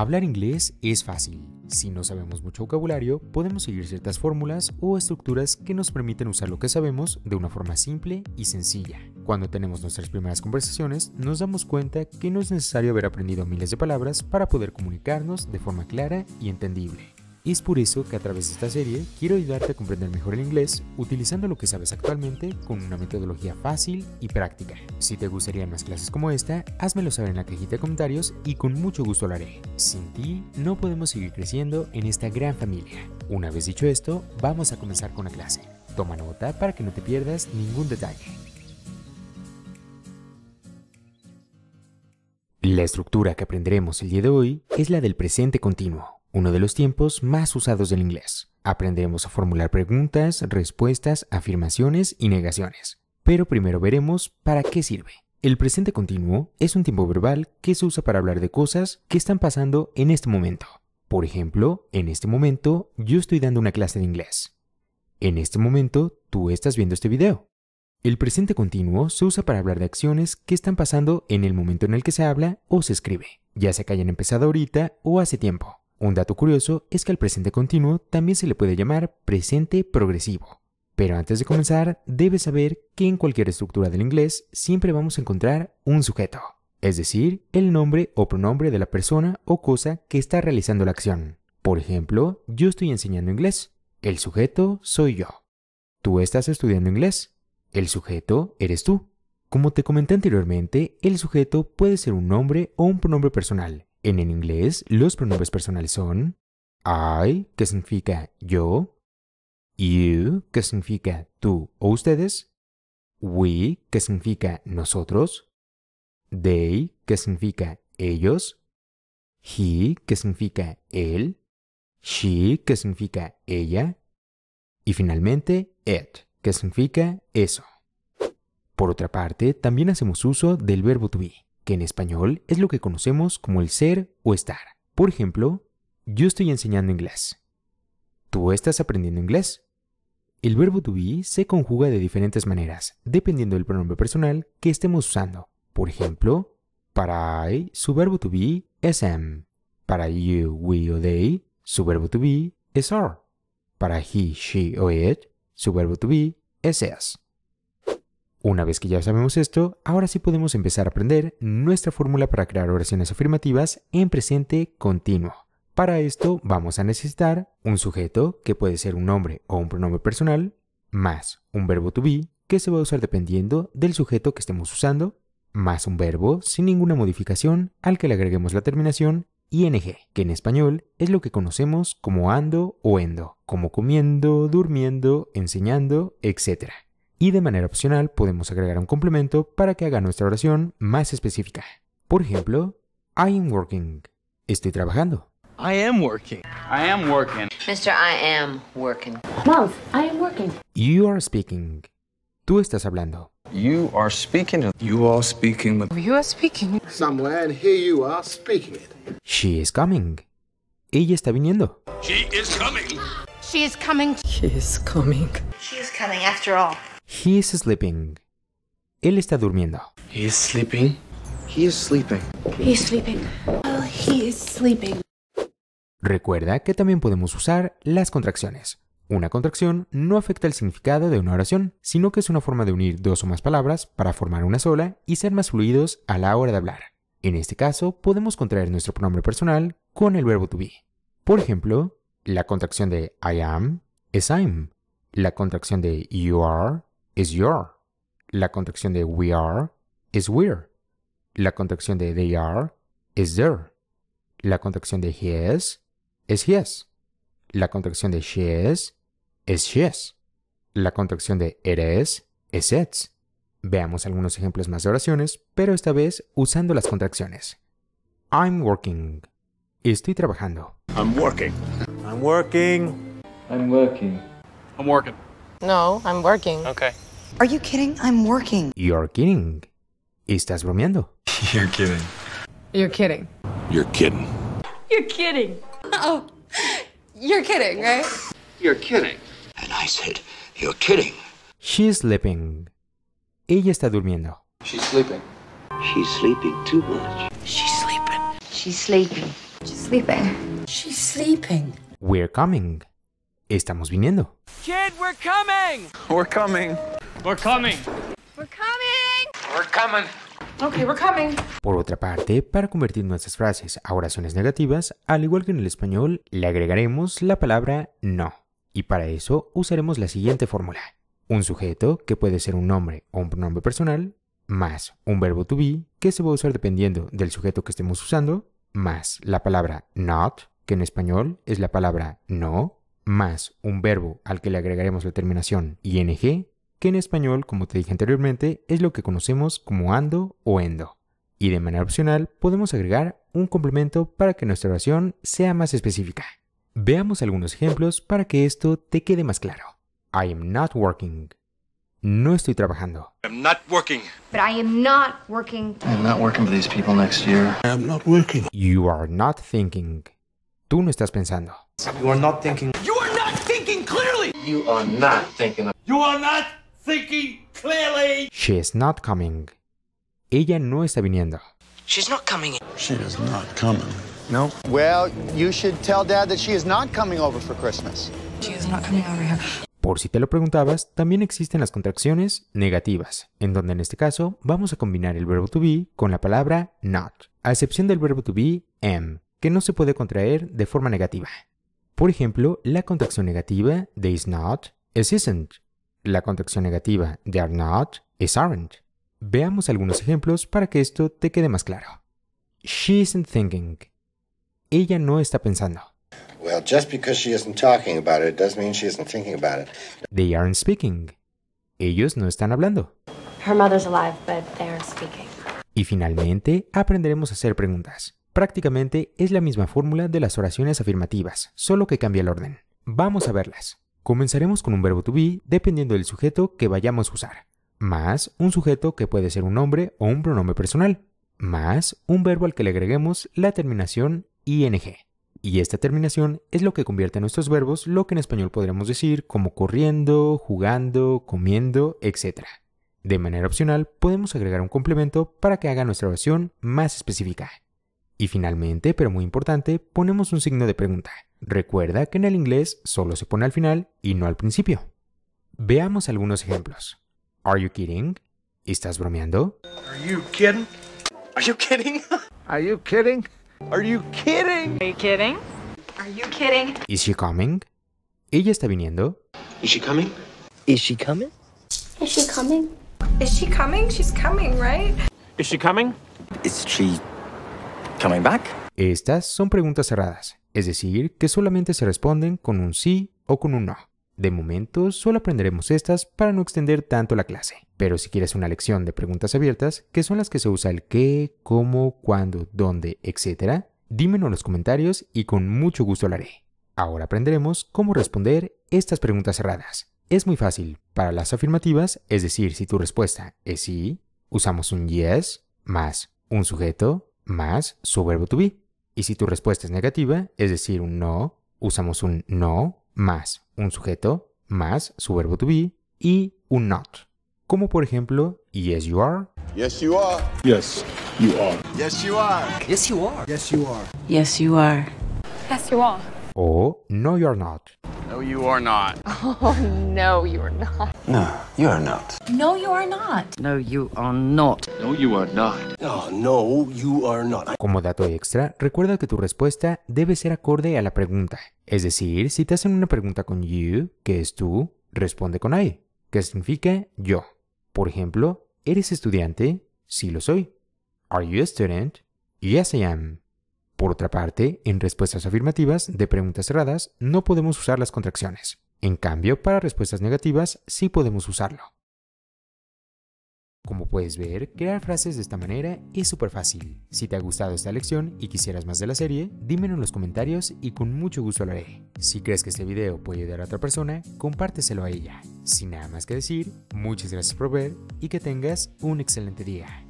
Hablar inglés es fácil. Si no sabemos mucho vocabulario, podemos seguir ciertas fórmulas o estructuras que nos permiten usar lo que sabemos de una forma simple y sencilla. Cuando tenemos nuestras primeras conversaciones, nos damos cuenta que no es necesario haber aprendido miles de palabras para poder comunicarnos de forma clara y entendible es por eso que a través de esta serie quiero ayudarte a comprender mejor el inglés utilizando lo que sabes actualmente con una metodología fácil y práctica. Si te gustaría más clases como esta, házmelo saber en la cajita de comentarios y con mucho gusto lo haré. Sin ti no podemos seguir creciendo en esta gran familia. Una vez dicho esto, vamos a comenzar con la clase. Toma nota para que no te pierdas ningún detalle. La estructura que aprenderemos el día de hoy es la del presente continuo uno de los tiempos más usados del inglés. Aprenderemos a formular preguntas, respuestas, afirmaciones y negaciones. Pero primero veremos para qué sirve. El presente continuo es un tiempo verbal que se usa para hablar de cosas que están pasando en este momento. Por ejemplo, en este momento yo estoy dando una clase de inglés. En este momento tú estás viendo este video. El presente continuo se usa para hablar de acciones que están pasando en el momento en el que se habla o se escribe, ya sea que hayan empezado ahorita o hace tiempo. Un dato curioso es que al presente continuo también se le puede llamar presente progresivo. Pero antes de comenzar, debes saber que en cualquier estructura del inglés siempre vamos a encontrar un sujeto, es decir, el nombre o pronombre de la persona o cosa que está realizando la acción. Por ejemplo, yo estoy enseñando inglés, el sujeto soy yo. Tú estás estudiando inglés, el sujeto eres tú. Como te comenté anteriormente, el sujeto puede ser un nombre o un pronombre personal, en el inglés, los pronombres personales son I, que significa yo, you, que significa tú o ustedes, we, que significa nosotros, they, que significa ellos, he, que significa él, she, que significa ella, y finalmente it, que significa eso. Por otra parte, también hacemos uso del verbo to be que en español es lo que conocemos como el ser o estar. Por ejemplo, yo estoy enseñando inglés. Tú estás aprendiendo inglés. El verbo to be se conjuga de diferentes maneras, dependiendo del pronombre personal que estemos usando. Por ejemplo, para I, su verbo to be es am. Para you, we o they, su verbo to be es are. Para he, she o it, su verbo to be es es. Una vez que ya sabemos esto, ahora sí podemos empezar a aprender nuestra fórmula para crear oraciones afirmativas en presente continuo. Para esto vamos a necesitar un sujeto, que puede ser un nombre o un pronombre personal, más un verbo to be, que se va a usar dependiendo del sujeto que estemos usando, más un verbo sin ninguna modificación al que le agreguemos la terminación ing, que en español es lo que conocemos como ando o endo, como comiendo, durmiendo, enseñando, etc y de manera opcional podemos agregar un complemento para que haga nuestra oración más específica. Por ejemplo, I am working. Estoy trabajando. I am working. I am working. Mr. I am working. Mom, I am working. You are speaking. Tú estás hablando. You are speaking. You are speaking. You are speaking. Somewhere and here you are speaking it. She is coming. Ella está viniendo. She is coming. She is coming. She is coming. She is coming after all. He is sleeping. Él está durmiendo. He is sleeping. He is sleeping. He is sleeping. he is sleeping. Recuerda que también podemos usar las contracciones. Una contracción no afecta el significado de una oración, sino que es una forma de unir dos o más palabras para formar una sola y ser más fluidos a la hora de hablar. En este caso, podemos contraer nuestro pronombre personal con el verbo to be. Por ejemplo, la contracción de I am es I'm. La contracción de you are your. La contracción de we are is we're. La contracción de they are is their. La contracción de he is es his. La contracción de she is es she's. La contracción de it is es its. Veamos algunos ejemplos más de oraciones, pero esta vez usando las contracciones. I'm working. Estoy trabajando. I'm working. I'm working. I'm working. I'm working. No, I'm working. Okay. Are you kidding? I'm working. You're kidding. Estás bromeando. You're kidding. You're kidding. You're kidding. You're kidding. Oh, you're kidding, right? You're kidding. And I said, You're kidding. She's sleeping. Ella está durmiendo. She's sleeping. She's sleeping too much. She's sleeping. She's sleeping. She's sleeping. She's sleeping. We're coming. Estamos viniendo. Kid, we're coming! We're coming. We're coming. We're coming. We're coming. we're coming. Por otra parte, para convertir nuestras frases a oraciones negativas, al igual que en el español, le agregaremos la palabra no. Y para eso usaremos la siguiente fórmula. Un sujeto, que puede ser un nombre o un pronombre personal, más un verbo to be, que se va a usar dependiendo del sujeto que estemos usando, más la palabra not, que en español es la palabra no, más un verbo al que le agregaremos la terminación ing, que en español, como te dije anteriormente, es lo que conocemos como ando o endo. Y de manera opcional podemos agregar un complemento para que nuestra oración sea más específica. Veamos algunos ejemplos para que esto te quede más claro. I am not working. No estoy trabajando. I am not working. But I am not working. I am not working for these people next year. I am not working. You are not thinking. Tú no estás pensando. You are not thinking. You are not thinking clearly. You are not thinking. You are not not coming. Ella no está viniendo. She's not coming. She is not coming. No. Well, you should tell Dad that she is not coming over for Christmas. She is not coming over here. Por si te lo preguntabas, también existen las contracciones negativas, en donde en este caso vamos a combinar el verbo to be con la palabra not, a excepción del verbo to be am, que no se puede contraer de forma negativa. Por ejemplo, la contracción negativa de is not es isn't, la contracción negativa de are not es aren't. Veamos algunos ejemplos para que esto te quede más claro. She isn't thinking. Ella no está pensando. Well, just because she isn't talking about it doesn't mean she isn't thinking about it. They aren't speaking. Ellos no están hablando. Her mother's alive, but they aren't speaking. Y finalmente, aprenderemos a hacer preguntas. Prácticamente es la misma fórmula de las oraciones afirmativas, solo que cambia el orden. Vamos a verlas. Comenzaremos con un verbo to be dependiendo del sujeto que vayamos a usar, más un sujeto que puede ser un nombre o un pronombre personal, más un verbo al que le agreguemos la terminación ing. Y esta terminación es lo que convierte a nuestros verbos lo que en español podremos decir como corriendo, jugando, comiendo, etc. De manera opcional, podemos agregar un complemento para que haga nuestra oración más específica. Y finalmente, pero muy importante, ponemos un signo de pregunta. Recuerda que en el inglés solo se pone al final y no al principio. Veamos algunos ejemplos. Are you kidding? ¿Estás bromeando? Are you kidding? Are you kidding? Are you kidding? Are you kidding? Are you kidding? Are you kidding? Is she coming? ¿Ella está viniendo? Is she coming? Is she coming? Is she coming? Is she coming? She's coming, right? Is she coming? Is she estas son preguntas cerradas, es decir, que solamente se responden con un sí o con un no. De momento, solo aprenderemos estas para no extender tanto la clase. Pero si quieres una lección de preguntas abiertas, que son las que se usa el qué, cómo, cuándo, dónde, etc., dímelo en los comentarios y con mucho gusto lo haré. Ahora aprenderemos cómo responder estas preguntas cerradas. Es muy fácil. Para las afirmativas, es decir, si tu respuesta es sí, usamos un yes más un sujeto más su verbo to be. Y si tu respuesta es negativa, es decir, un no, usamos un no más un sujeto más su verbo to be y un not. Como por ejemplo, yes you are. Yes you are. Yes you are. Yes you are. Yes you are. Yes you are. Yes you are. Yes you are. O no you're not you are not. Oh, no, you are not. No, you are not. No, you are not. No, you are not. No, ah, no, you are not. Como dato extra, recuerda que tu respuesta debe ser acorde a la pregunta. Es decir, si te hacen una pregunta con you, que es tú, responde con I, que significa yo. Por ejemplo, ¿eres estudiante? Sí lo soy. Are you a student? Yes, I am. Por otra parte, en respuestas afirmativas de preguntas cerradas no podemos usar las contracciones. En cambio, para respuestas negativas sí podemos usarlo. Como puedes ver, crear frases de esta manera es súper fácil. Si te ha gustado esta lección y quisieras más de la serie, dímelo en los comentarios y con mucho gusto lo haré. Si crees que este video puede ayudar a otra persona, compárteselo a ella. Sin nada más que decir, muchas gracias por ver y que tengas un excelente día.